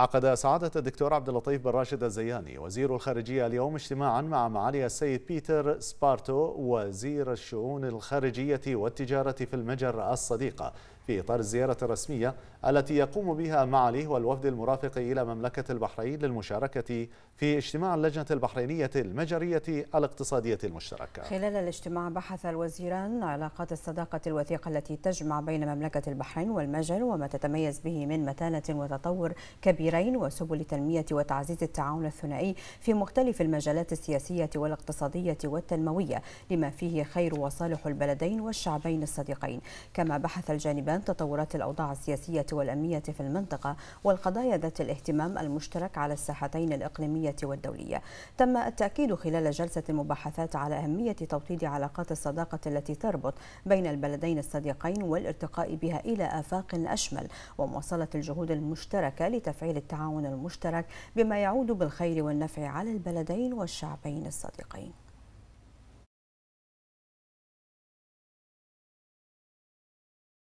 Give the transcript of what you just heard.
عقد سعادة الدكتور عبد اللطيف بن راشد الزياني وزير الخارجية اليوم اجتماعا مع معالي السيد بيتر سبارتو وزير الشؤون الخارجية والتجارة في المجر الصديقة في إطار الزيارة الرسمية التي يقوم بها معاليه والوفد المرافق إلى مملكة البحرين للمشاركة في اجتماع اللجنة البحرينية المجرية الاقتصادية المشتركة خلال الاجتماع بحث الوزيران علاقات الصداقة الوثيقة التي تجمع بين مملكة البحرين والمجر وما تتميز به من متانة وتطور كبير الكبيرين وسبل تنمية وتعزيز التعاون الثنائي في مختلف المجالات السياسية والاقتصادية والتنموية لما فيه خير وصالح البلدين والشعبين الصديقين كما بحث الجانبان تطورات الأوضاع السياسية والأمنية في المنطقة والقضايا ذات الاهتمام المشترك على الساحتين الإقليمية والدولية تم التأكيد خلال جلسة المباحثات على أهمية توطيد علاقات الصداقة التي تربط بين البلدين الصديقين والارتقاء بها إلى آفاق أشمل ومواصلة الجهود المشتركة لتفعيل الشرعي للتعاون المشترك بما يعود بالخير والنفع على البلدين والشعبين الصديقين